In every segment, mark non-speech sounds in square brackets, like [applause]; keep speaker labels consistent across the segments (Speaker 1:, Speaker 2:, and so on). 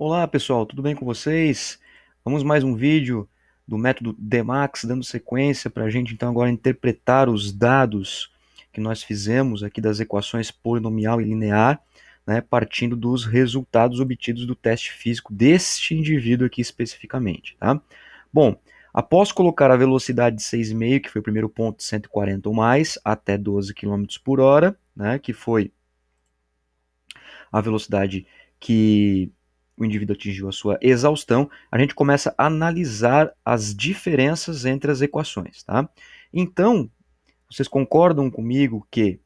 Speaker 1: Olá pessoal, tudo bem com vocês? Vamos mais um vídeo do método DEMAX, dando sequência para a gente então agora interpretar os dados que nós fizemos aqui das equações polinomial e linear, né, partindo dos resultados obtidos do teste físico deste indivíduo aqui especificamente. Tá? Bom, após colocar a velocidade de 6,5, que foi o primeiro ponto, 140 ou mais, até 12 km por hora, né, que foi a velocidade que o indivíduo atingiu a sua exaustão, a gente começa a analisar as diferenças entre as equações. Tá? Então, vocês concordam comigo que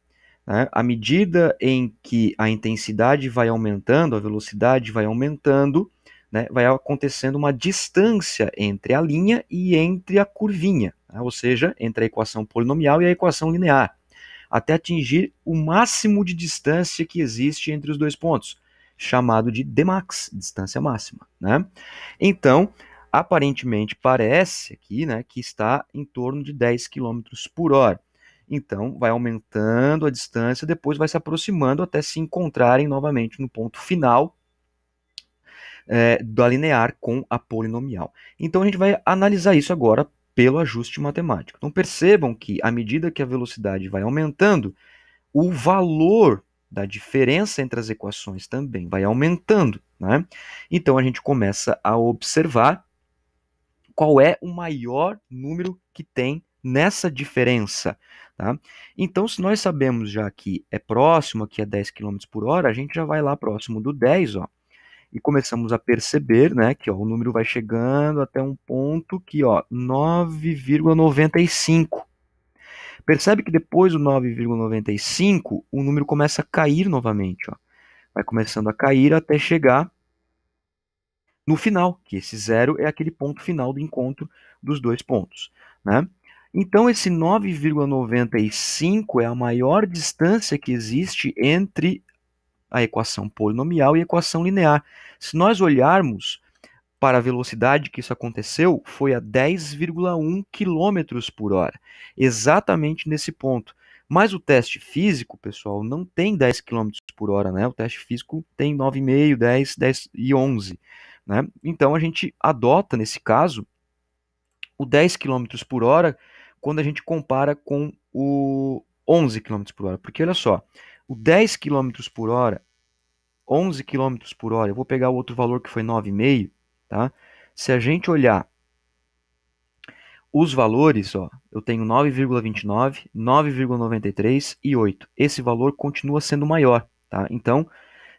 Speaker 1: né, à medida em que a intensidade vai aumentando, a velocidade vai aumentando, né, vai acontecendo uma distância entre a linha e entre a curvinha, né, ou seja, entre a equação polinomial e a equação linear, até atingir o máximo de distância que existe entre os dois pontos chamado de Dmax, distância máxima, né? Então, aparentemente parece aqui, né, que está em torno de 10 km por hora. Então, vai aumentando a distância, depois vai se aproximando até se encontrarem novamente no ponto final é, da linear com a polinomial. Então, a gente vai analisar isso agora pelo ajuste matemático. Então, percebam que à medida que a velocidade vai aumentando, o valor da diferença entre as equações também vai aumentando. Né? Então a gente começa a observar qual é o maior número que tem nessa diferença. Tá? Então, se nós sabemos já que é próximo, aqui a 10 km por hora, a gente já vai lá próximo do 10, ó, e começamos a perceber né, que ó, o número vai chegando até um ponto que 9,95. Percebe que depois do 9,95 o número começa a cair novamente. Ó. Vai começando a cair até chegar no final, que esse zero é aquele ponto final do encontro dos dois pontos. Né? Então, esse 9,95 é a maior distância que existe entre a equação polinomial e a equação linear. Se nós olharmos para a velocidade que isso aconteceu, foi a 10,1 km por hora, exatamente nesse ponto. Mas o teste físico, pessoal, não tem 10 km por hora, né? O teste físico tem 9,5, 10, 10 e 11. Né? Então a gente adota, nesse caso, o 10 km por hora quando a gente compara com o 11 km por hora. Porque olha só, o 10 km por hora, 11 km por hora, eu vou pegar o outro valor que foi 9,5, Tá? Se a gente olhar os valores, ó, eu tenho 9,29, 9,93 e 8. Esse valor continua sendo maior. Tá? Então,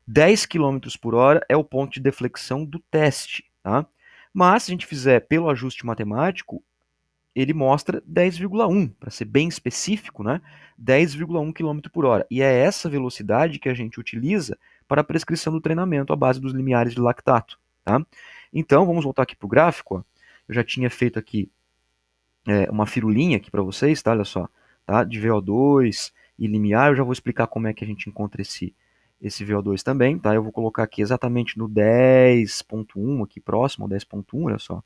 Speaker 1: 10 km por hora é o ponto de deflexão do teste. Tá? Mas, se a gente fizer pelo ajuste matemático, ele mostra 10,1, para ser bem específico, né? 10,1 km por hora. E é essa velocidade que a gente utiliza para a prescrição do treinamento à base dos limiares de lactato. Tá? Então, vamos voltar aqui para o gráfico. Ó. Eu já tinha feito aqui é, uma firulinha aqui para vocês, tá? Olha só, tá? De VO2 e limiar. Eu já vou explicar como é que a gente encontra esse, esse VO2 também, tá? Eu vou colocar aqui exatamente no 10.1, aqui próximo, 10.1, olha só.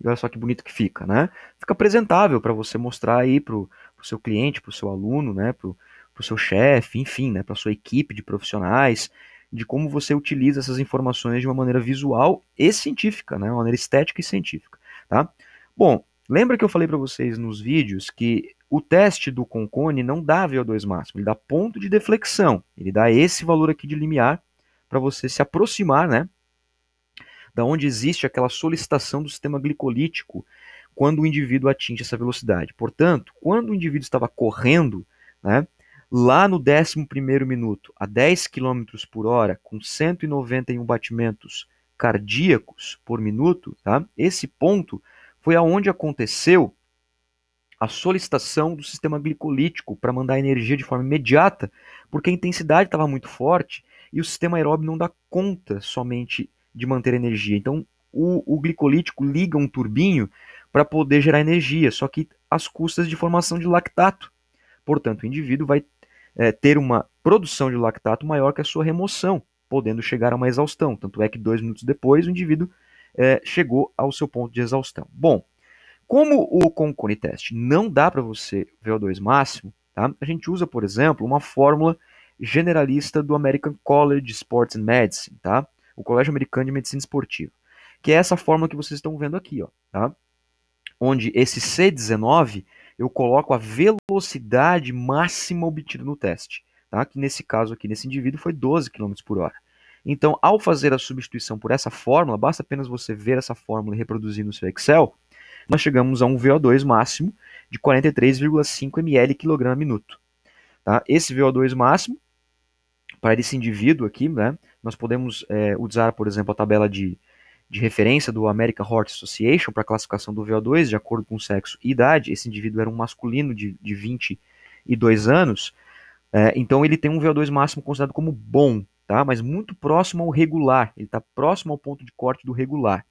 Speaker 1: E olha só que bonito que fica, né? Fica apresentável para você mostrar aí pro, seu cliente, pro seu aluno, né? Pro, seu chefe, enfim, né? a sua equipe de profissionais de como você utiliza essas informações de uma maneira visual e científica, né? Uma maneira estética e científica, tá? Bom, lembra que eu falei para vocês nos vídeos que o teste do Concone não dá VO2 máximo, ele dá ponto de deflexão, ele dá esse valor aqui de limiar para você se aproximar, né? Da onde existe aquela solicitação do sistema glicolítico quando o indivíduo atinge essa velocidade. Portanto, quando o indivíduo estava correndo, né? Lá no 11 minuto, a 10 km por hora, com 191 batimentos cardíacos por minuto, tá? esse ponto foi aonde aconteceu a solicitação do sistema glicolítico para mandar energia de forma imediata, porque a intensidade estava muito forte e o sistema aeróbio não dá conta somente de manter energia. Então, o, o glicolítico liga um turbinho para poder gerar energia, só que às custas de formação de lactato. Portanto, o indivíduo vai é, ter uma produção de lactato maior que a sua remoção, podendo chegar a uma exaustão. Tanto é que dois minutos depois o indivíduo é, chegou ao seu ponto de exaustão. Bom, como o Concone não dá para você VO2 máximo, tá? a gente usa, por exemplo, uma fórmula generalista do American College Sports and Medicine, tá? o Colégio Americano de Medicina Esportiva, que é essa fórmula que vocês estão vendo aqui, ó, tá? onde esse C19 eu coloco a velocidade máxima obtida no teste, tá? que nesse caso aqui, nesse indivíduo, foi 12 km por hora. Então, ao fazer a substituição por essa fórmula, basta apenas você ver essa fórmula e reproduzir no seu Excel, nós chegamos a um VO2 máximo de 43,5 ml kg minuto. Tá? Esse VO2 máximo, para esse indivíduo aqui, né, nós podemos é, usar, por exemplo, a tabela de de referência do American Heart Association para classificação do VO2, de acordo com sexo e idade, esse indivíduo era um masculino de, de 22 anos, é, então ele tem um VO2 máximo considerado como bom, tá? mas muito próximo ao regular, ele está próximo ao ponto de corte do regular.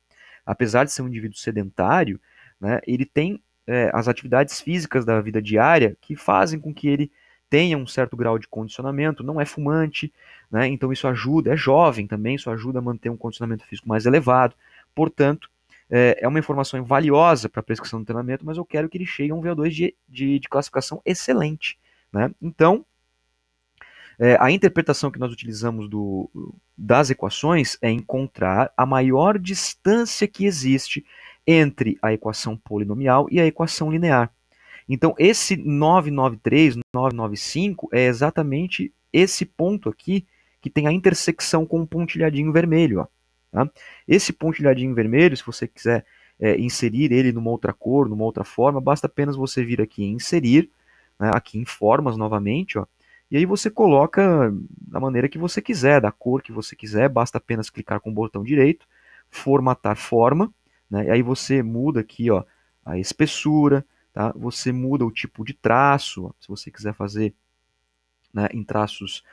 Speaker 1: Apesar de ser um indivíduo sedentário, né, ele tem é, as atividades físicas da vida diária que fazem com que ele tenha um certo grau de condicionamento, não é fumante, né? então isso ajuda, é jovem também, isso ajuda a manter um condicionamento físico mais elevado. Portanto, é, é uma informação valiosa para a prescrição do treinamento, mas eu quero que ele chegue a um VO2 de, de, de classificação excelente. Né? Então, é, a interpretação que nós utilizamos do, das equações é encontrar a maior distância que existe entre a equação polinomial e a equação linear. Então, esse 993, 995 é exatamente esse ponto aqui que tem a intersecção com o um pontilhadinho vermelho. Ó, tá? Esse pontilhadinho vermelho, se você quiser é, inserir ele numa outra cor, numa outra forma, basta apenas você vir aqui em inserir, né, aqui em formas novamente, ó, e aí você coloca da maneira que você quiser, da cor que você quiser, basta apenas clicar com o botão direito, formatar forma, né? E aí você muda aqui, ó, a espessura, Tá? Você muda o tipo de traço, se você quiser fazer né, em traços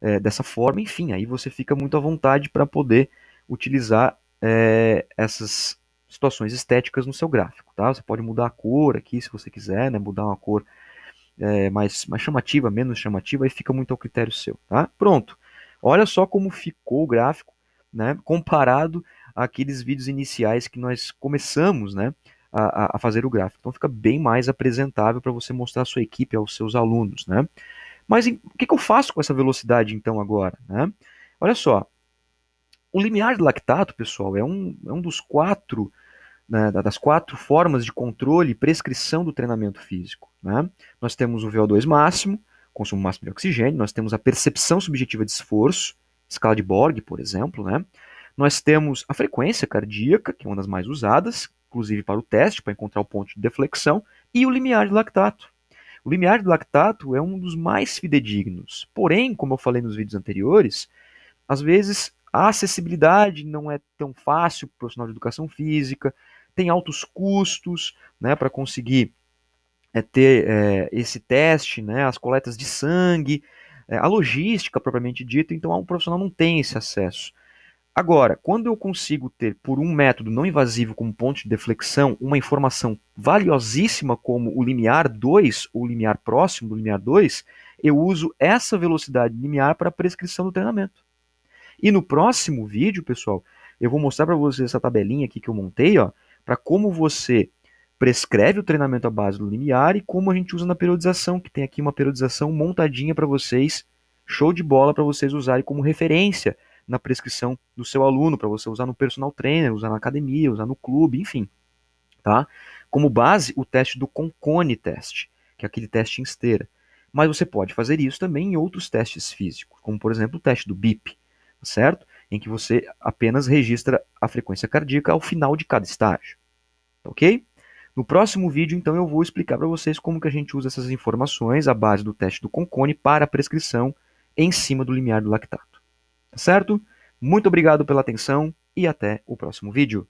Speaker 1: é, dessa forma, enfim, aí você fica muito à vontade para poder utilizar é, essas situações estéticas no seu gráfico, tá? Você pode mudar a cor aqui, se você quiser, né? Mudar uma cor é, mais, mais chamativa, menos chamativa, aí fica muito ao critério seu, tá? Pronto. Olha só como ficou o gráfico, né? [laughs] Comparado àqueles vídeos iniciais que nós começamos, né? a, a fazer o gráfico. Então fica bem mais apresentável para você mostrar a sua equipe aos seus alunos, né? Mas em, o que, que, eu faço com essa velocidade então agora? Né? Olha só, o limiar de lactato, pessoal, é um, é um dos quatro né, das quatro formas de controle e prescrição do treinamento físico. Né? Nós temos o VO2 máximo, consumo máximo de oxigênio, nós temos a percepção subjetiva de esforço, escala de Borg, por exemplo, né? Nós temos a frequência cardíaca, que é uma das mais usadas, inclusive para o teste, para encontrar o ponto de deflexão, e o limiar de lactato. O limiar de lactato é um dos mais fidedignos. Porém, como eu falei nos vídeos anteriores, às vezes a acessibilidade não é tão fácil para o profissional de educação física, tem altos custos né, para conseguir é, ter é, esse teste, né, as coletas de sangue, é, a logística propriamente dita, então o profissional não tem esse acesso. Agora, quando eu consigo ter, por um método não invasivo como ponto de deflexão, uma informação valiosíssima como o limiar 2 o limiar próximo do limiar 2, eu uso essa velocidade limiar para a prescrição do treinamento. E no próximo vídeo, pessoal, eu vou mostrar para vocês essa tabelinha aqui que eu montei, ó, para como você prescreve o treinamento à base do limiar e como a gente usa na periodização, que tem aqui uma periodização montadinha para vocês, show de bola para vocês usarem como referência na prescrição do seu aluno, para você usar no personal trainer, usar na academia, usar no clube, enfim. Tá? Como base, o teste do Concone Test, que é aquele teste em esteira. Mas você pode fazer isso também em outros testes físicos, como por exemplo o teste do BIP, tá certo? Em que você apenas registra a frequência cardíaca ao final de cada estágio. Tá ok? No próximo vídeo, então, eu vou explicar para vocês como que a gente usa essas informações à base do teste do Concone para a prescrição em cima do limiar do lactato. Certo? Muito obrigado pela atenção e até o próximo vídeo.